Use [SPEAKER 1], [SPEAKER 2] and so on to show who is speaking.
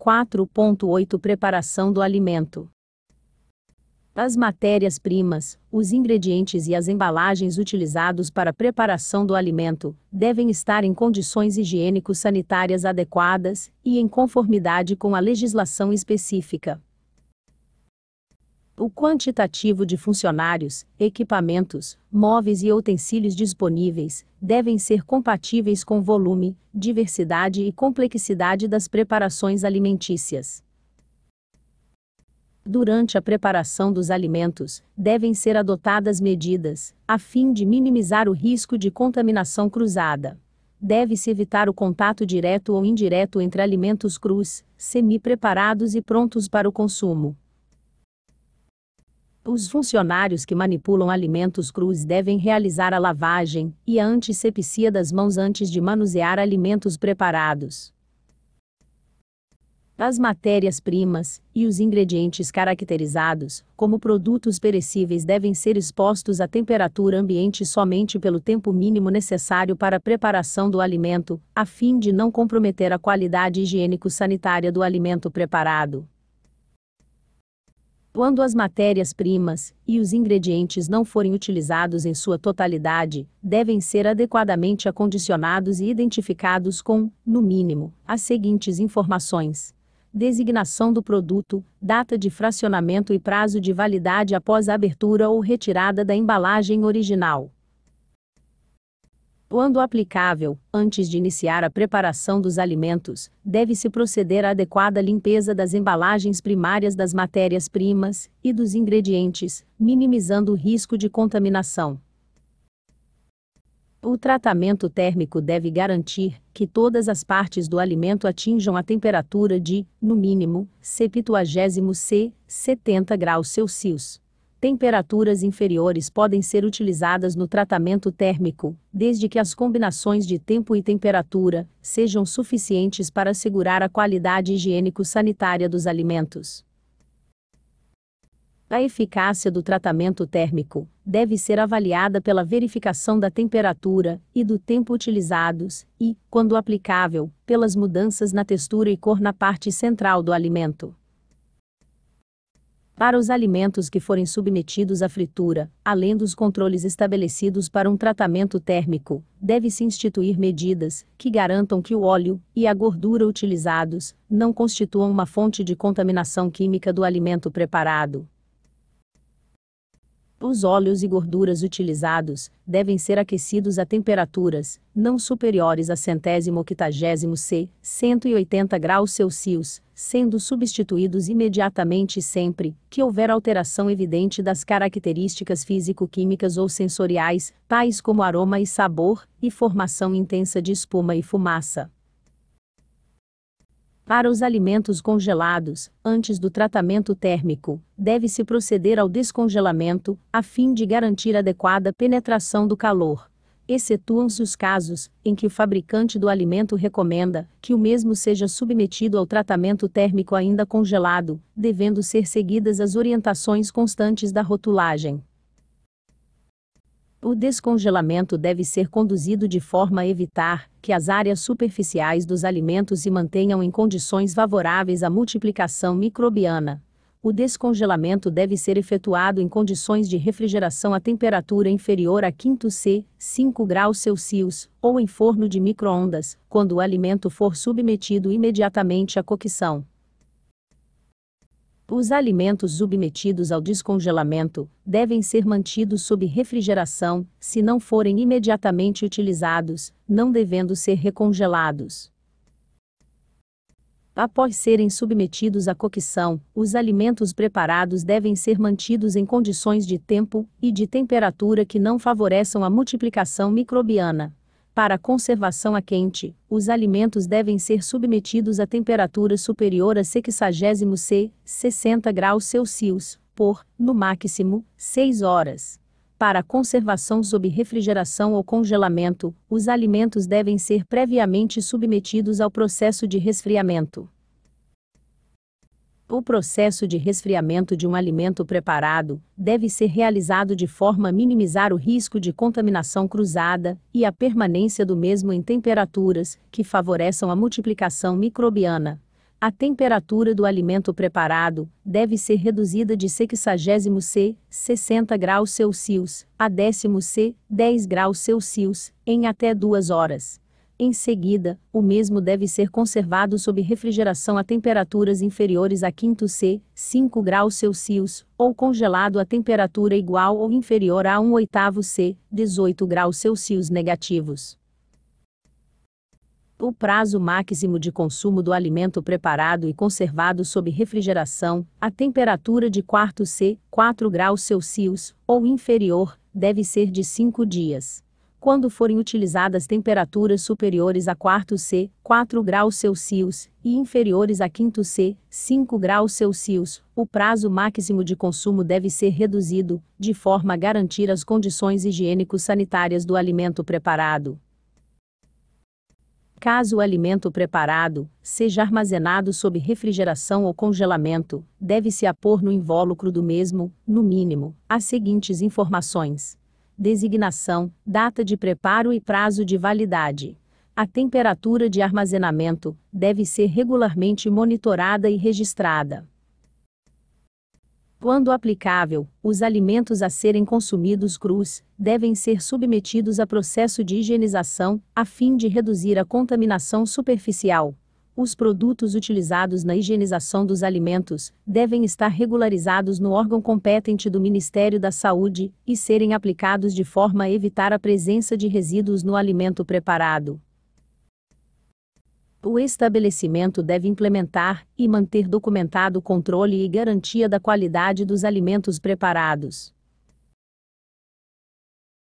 [SPEAKER 1] 4.8 Preparação do alimento. As matérias-primas, os ingredientes e as embalagens utilizados para a preparação do alimento devem estar em condições higiênico-sanitárias adequadas e em conformidade com a legislação específica o quantitativo de funcionários, equipamentos, móveis e utensílios disponíveis devem ser compatíveis com volume, diversidade e complexidade das preparações alimentícias. Durante a preparação dos alimentos, devem ser adotadas medidas, a fim de minimizar o risco de contaminação cruzada. Deve-se evitar o contato direto ou indireto entre alimentos crus, semi-preparados e prontos para o consumo. Os funcionários que manipulam alimentos crus devem realizar a lavagem e a antisepsia das mãos antes de manusear alimentos preparados. As matérias-primas e os ingredientes caracterizados como produtos perecíveis devem ser expostos à temperatura ambiente somente pelo tempo mínimo necessário para a preparação do alimento, a fim de não comprometer a qualidade higiênico-sanitária do alimento preparado. Quando as matérias-primas e os ingredientes não forem utilizados em sua totalidade, devem ser adequadamente acondicionados e identificados com, no mínimo, as seguintes informações: designação do produto, data de fracionamento e prazo de validade após a abertura ou retirada da embalagem original. Quando aplicável, antes de iniciar a preparação dos alimentos, deve-se proceder à adequada limpeza das embalagens primárias das matérias-primas e dos ingredientes, minimizando o risco de contaminação. O tratamento térmico deve garantir que todas as partes do alimento atinjam a temperatura de, no mínimo, 70 C, 70 graus Celsius. Temperaturas inferiores podem ser utilizadas no tratamento térmico, desde que as combinações de tempo e temperatura sejam suficientes para assegurar a qualidade higiênico-sanitária dos alimentos. A eficácia do tratamento térmico deve ser avaliada pela verificação da temperatura e do tempo utilizados e, quando aplicável, pelas mudanças na textura e cor na parte central do alimento para os alimentos que forem submetidos à fritura, além dos controles estabelecidos para um tratamento térmico, deve-se instituir medidas que garantam que o óleo e a gordura utilizados não constituam uma fonte de contaminação química do alimento preparado, os óleos e gorduras utilizados devem ser aquecidos a temperaturas não superiores a centésimo octagésimo C, 180 graus Celsius, sendo substituídos imediatamente sempre que houver alteração evidente das características físico-químicas ou sensoriais, tais como aroma e sabor, e formação intensa de espuma e fumaça. Para os alimentos congelados, antes do tratamento térmico, deve-se proceder ao descongelamento, a fim de garantir adequada penetração do calor. Excetuam-se os casos em que o fabricante do alimento recomenda que o mesmo seja submetido ao tratamento térmico ainda congelado, devendo ser seguidas as orientações constantes da rotulagem. O descongelamento deve ser conduzido de forma a evitar que as áreas superficiais dos alimentos se mantenham em condições favoráveis à multiplicação microbiana. O descongelamento deve ser efetuado em condições de refrigeração a temperatura inferior a 5 C, 5 graus Celsius, ou em forno de microondas, quando o alimento for submetido imediatamente à cocção. Os alimentos submetidos ao descongelamento devem ser mantidos sob refrigeração, se não forem imediatamente utilizados, não devendo ser recongelados. Após serem submetidos à coqueção, os alimentos preparados devem ser mantidos em condições de tempo e de temperatura que não favoreçam a multiplicação microbiana. Para a conservação a quente, os alimentos devem ser submetidos a temperatura superior a 60 C, 60 graus Celsius, por, no máximo, 6 horas. Para a conservação sob refrigeração ou congelamento, os alimentos devem ser previamente submetidos ao processo de resfriamento. O processo de resfriamento de um alimento preparado deve ser realizado de forma a minimizar o risco de contaminação cruzada e a permanência do mesmo em temperaturas que favoreçam a multiplicação microbiana. A temperatura do alimento preparado deve ser reduzida de 60 C, 60 graus Celsius, a 10 C, 10 graus Celsius, em até duas horas. Em seguida, o mesmo deve ser conservado sob refrigeração a temperaturas inferiores a 5 C, 5 graus Celsius, ou congelado a temperatura igual ou inferior a 1 oitavo C, 18 graus Celsius negativos. O prazo máximo de consumo do alimento preparado e conservado sob refrigeração, a temperatura de 4 C, 4 graus Celsius, ou inferior, deve ser de 5 dias quando forem utilizadas temperaturas superiores a 4 C, 4 graus Celsius, e inferiores a 5 C, 5 graus Celsius, o prazo máximo de consumo deve ser reduzido, de forma a garantir as condições higiênico-sanitárias do alimento preparado. Caso o alimento preparado seja armazenado sob refrigeração ou congelamento, deve-se apor no invólucro do mesmo, no mínimo, as seguintes informações designação, data de preparo e prazo de validade. A temperatura de armazenamento deve ser regularmente monitorada e registrada. Quando aplicável, os alimentos a serem consumidos crus devem ser submetidos a processo de higienização, a fim de reduzir a contaminação superficial os produtos utilizados na higienização dos alimentos devem estar regularizados no órgão competente do Ministério da Saúde e serem aplicados de forma a evitar a presença de resíduos no alimento preparado. O estabelecimento deve implementar e manter documentado o controle e garantia da qualidade dos alimentos preparados.